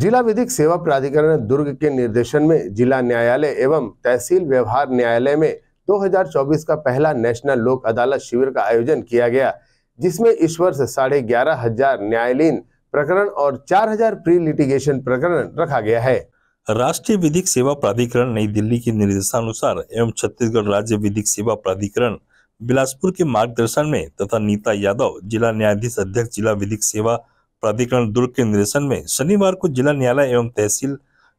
जिला विधिक सेवा प्राधिकरण दुर्ग के निर्देशन में जिला न्यायालय एवं तहसील व्यवहार न्यायालय में 2024 का पहला नेशनल लोक अदालत शिविर का आयोजन किया गया जिसमें इस वर्ष साढ़े ग्यारह हजार न्यायालयीन प्रकरण और 4000 प्री लिटिगेशन प्रकरण रखा गया है राष्ट्रीय विधिक सेवा प्राधिकरण नई दिल्ली के निर्देशानुसार एवं छत्तीसगढ़ राज्य विधिक सेवा प्राधिकरण बिलासपुर के मार्गदर्शन में तथा नीता यादव जिला न्यायाधीश अध्यक्ष जिला विधिक सेवा प्राधिकरण दुर्ग के निर्देशन में शनिवार को जिला न्यायालय एवं तहसील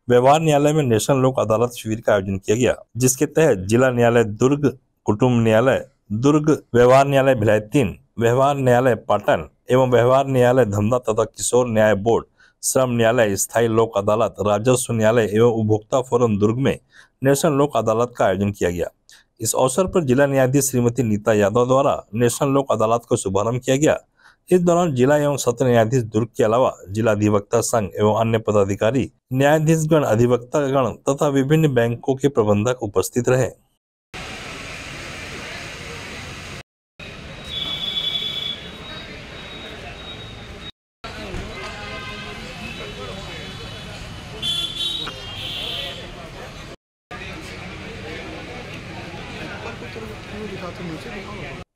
व्यवहार न्यायालय में नेशनल लोक अदालत शिविर का आयोजन किया गया जिसके तहत जिला न्यायालय दुर्ग कुटुम्ब न्यायालय दुर्ग व्यवहार न्यायालय भिलाई तीन व्यवहार न्यायालय पाटन एवं व्यवहार न्यायालय धंधा तथा किशोर न्याय बोर्ड श्रम न्यायालय स्थायी लोक अदालत राजस्व न्यायालय एवं उपभोक्ता फोरम दुर्ग में नेशनल लोक अदालत का आयोजन किया गया इस अवसर पर जिला न्यायाधीश श्रीमती नीता यादव द्वारा नेशनल लोक अदालत का शुभारंभ किया गया इस दौरान जिला एवं सत्र न्यायाधीश दुर्ग के अलावा जिला अधिवक्ता संघ एवं अन्य पदाधिकारी न्यायाधीशगण गण तथा विभिन्न बैंकों के प्रबंधक उपस्थित रहे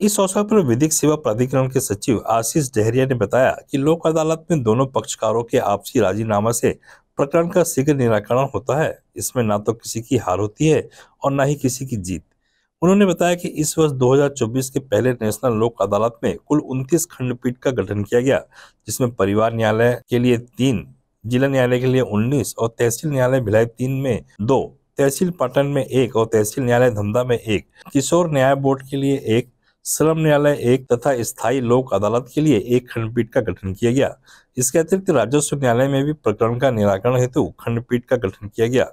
इस अवसर पर विधिक सेवा प्राधिकरण के सचिव आशीष डेहरिया ने बताया कि लोक अदालत में दोनों पक्षकारों के आपसी राजीनामा से प्रकरण का शीघ्र निराकरण होता है इसमें न तो किसी की हार होती है और न ही किसी की जीत उन्होंने बताया कि इस वर्ष 2024 के पहले नेशनल लोक अदालत में कुल 29 खंडपीठ का गठन किया गया जिसमें परिवार न्यायालय के लिए तीन जिला न्यायालय के लिए 19 और तहसील न्यायालय भिलाई तीन में दो तहसील पाटन में एक और तहसील न्यायालय धमदा में एक किशोर न्याय बोर्ड के लिए एक श्रम न्यायालय एक तथा स्थायी लोक अदालत के लिए एक खंडपीठ का गठन किया गया इसके अतिरिक्त राजस्व न्यायालय में भी प्रकरण का निराकरण हेतु खंडपीठ का गठन किया गया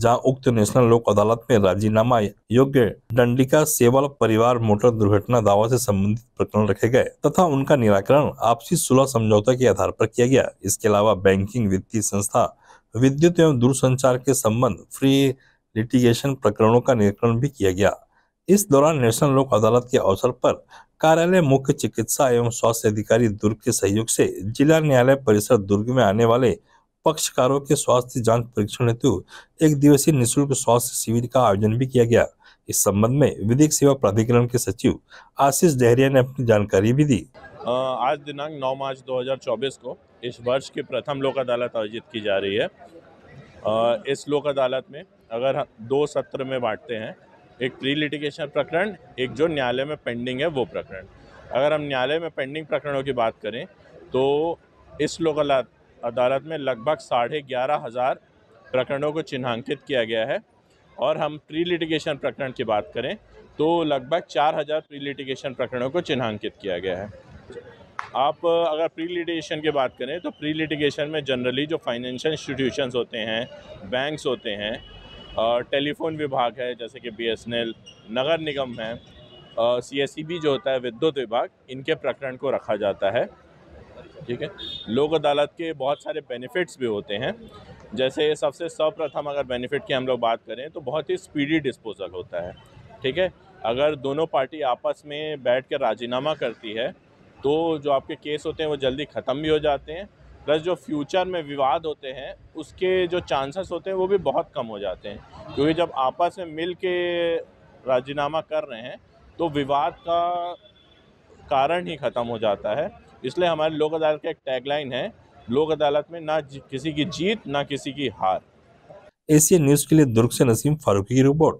जहां उक्त नेशनल लोक अदालत में राजीनामा योग्य दंडिका सेवल परिवार मोटर दुर्घटना दावा से संबंधित प्रकरण रखे गए तथा उनका निराकरण आपसी सुलह समझौता के आधार पर किया गया इसके अलावा बैंकिंग वित्तीय संस्था विद्युत एवं दूरसंचार के संबंध फ्री लिटिगेशन प्रकरणों का निरीक्षण भी किया गया इस दौरान नेशनल लोक अदालत के अवसर पर कार्यालय मुख्य चिकित्सा एवं स्वास्थ्य अधिकारी दुर्ग के सहयोग से जिला न्यायालय परिसर दुर्ग में आने वाले पक्षकारों के स्वास्थ्य जांच परीक्षण हेतु एक दिवसीय निःशुल्क स्वास्थ्य शिविर का आयोजन भी किया गया इस संबंध में विधिक सेवा प्राधिकरण के सचिव आशीष डेहरिया ने अपनी जानकारी भी दी आज दिनांक 9 मार्च 2024 को इस वर्ष की प्रथम लोक अदालत आयोजित की जा रही है इस लोक अदालत में अगर हम दो सत्र में बांटते हैं एक प्री लिटिगेशन प्रकरण एक जो न्यायालय में पेंडिंग है वो प्रकरण अगर हम न्यायालय में पेंडिंग प्रकरणों की बात करें तो इस लोक अदालत में लगभग साढ़े ग्यारह हज़ार प्रकरणों को चिन्हांकित किया गया है और हम प्री लिटिगेशन प्रकरण की बात करें तो लगभग चार हज़ार प्री लिटिगेशन प्रकरणों को चिन्हांकित किया गया है आप अगर प्री लिटिगेशन की बात करें तो प्री लिटिगेशन में जनरली जो फाइनेंशियल इंस्टीट्यूशंस होते हैं बैंक्स होते हैं और टेलीफोन विभाग है जैसे कि बीएसएनएल नगर निगम है सी एस बी जो होता है विद्युत विभाग इनके प्रकरण को रखा जाता है ठीक है लोक अदालत के बहुत सारे बेनिफिट्स भी होते हैं जैसे सबसे सर्वप्रथम अगर बेनिफिट की हम लोग बात करें तो बहुत ही स्पीडी डिस्पोजल होता है ठीक है अगर दोनों पार्टी आपस में बैठ कर राजीनामा करती है तो जो आपके केस होते हैं वो जल्दी ख़त्म भी हो जाते हैं प्लस जो फ्यूचर में विवाद होते हैं उसके जो चांसेस होते हैं वो भी बहुत कम हो जाते हैं क्योंकि जब आपस में मिल के राजीनामा कर रहे हैं तो विवाद का कारण ही ख़त्म हो जाता है इसलिए हमारे लोक अदालत का एक टैगलाइन है लोक अदालत में ना किसी की जीत ना किसी की हार एशिया न्यूज़ के लिए दुर्ग से नसीम फारूकी की रिपोर्ट